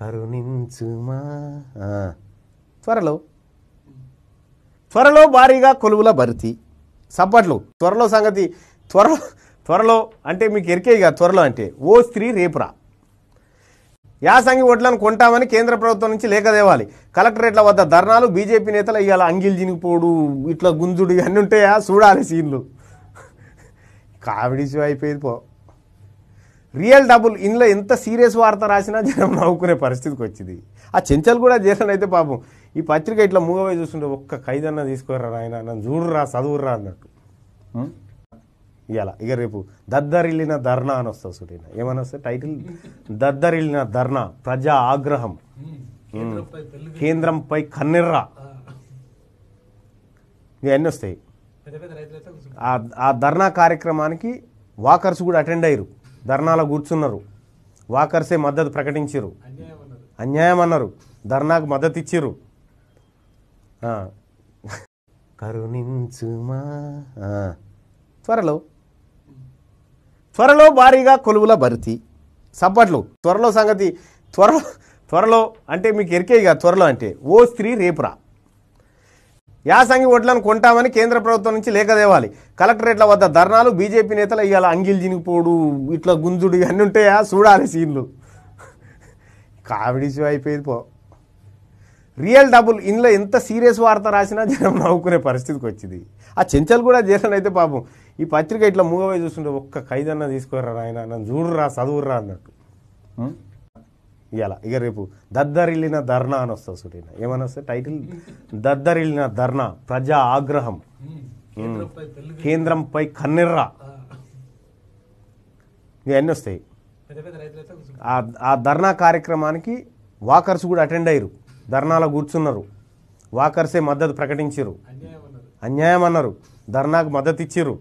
కరుణించుమా త్వరలో త్వరలో భారీగా కొలువుల భర్తీ సబ్బట్లు త్వరలో సంగతి త్వరలో త్వరలో అంటే మీకు ఎరికేగా త్వరలో అంటే ఓ స్త్రీ రేపురా యాసంగి ఓట్లను కొంటామని కేంద్ర ప్రభుత్వం నుంచి లేఖ తేవాలి కలెక్టరేట్ల వద్ద ధర్నాలు బీజేపీ నేతలు ఇవాళ అంగిల్ జినిగిపోడు ఇట్లా గుంజుడు ఇవన్నీ ఉంటాయా చూడాలి సీన్లు కామెడీ షో అయిపోయింది పో రియల్ డబుల్ ఇందులో ఎంత సీరియస్ వార్త రాసినా జనం నవ్వుకునే పరిస్థితికి వచ్చింది ఆ చెంచల్ కూడా జనం అయితే పాపం ఈ పత్రిక ఇట్లా మూగవే చూస్తుంటే ఒక్క ఖైదన్న తీసుకురా ఆయన నన్ను చూడురా చదువురా అన్నట్టు ఇలా ఇక రేపు దద్దరిల్లిన ధర్నా అని వస్తుంది సుటీన ఏమన్నా వస్తుంది టైటిల్ దద్దరిల్లిన ధర్నా ప్రజా ఆగ్రహం కేంద్రంపై కన్నెర్రా ఇవన్నీ వస్తాయి ఆ ధర్నా కార్యక్రమానికి వాకర్స్ కూడా అటెండ్ అయ్యారు ధర్నాలో కూర్చున్నారు వాకర్సే మద్దతు ప్రకటించారు అన్యాయం అన్నారు ధర్నాకు మద్దతు ఇచ్చిర్రు కరుణించుమా త్వరలో త్వరలో భారీగా కొలువుల భరితి సప్పట్లు త్వరలో సంగతి త్వరలో త్వరలో అంటే మీకు ఎరికే ఇక త్వరలో అంటే ఓ స్త్రీ రేపురా యాసంగి ఓట్లను కొంటామని కేంద్ర ప్రభుత్వం నుంచి లేఖ తేవాలి కలెక్టరేట్ల వద్ద ధర్నాలు బీజేపీ నేతలు ఇవాళ అంగిల్ జినిగిపోడు ఇట్లా గుంజుడు ఇవన్నీ ఉంటాయా చూడాలి సీన్లు కామెడీ షో అయిపోయింది పో రియల్ డబుల్ ఇందులో ఎంత సీరియస్ వార్త రాసినా జనం నవ్వుకునే పరిస్థితికి వచ్చింది ఆ చెంచలు కూడా జనం అయితే పాపం ఈ పత్రిక ఇట్లా మూగవై చూస్తుంటే ఒక్క ఖైదన్నా తీసుకురా ఆయన నన్ను చూడురా చదువురా అన్నట్టు ఇవాళ ఇక రేపు దద్దరిల్లిన ధర్నా అని వస్తుంది సుటీన ఏమని వస్తుంది టైటిల్ దద్దరిల్లిన ధర్నా ప్రజా ఆగ్రహం కేంద్రంపై కన్నెర్రా ఇవన్నీ వస్తాయి ఆ ధర్నా కార్యక్రమానికి వాకర్స్ కూడా అటెండ్ అయ్యారు ధర్నాలో కూర్చున్నారు వాకర్సే మద్దతు ప్రకటించారు అన్యాయం అన్నారు ధర్నాకు మద్దతు ఇచ్చారు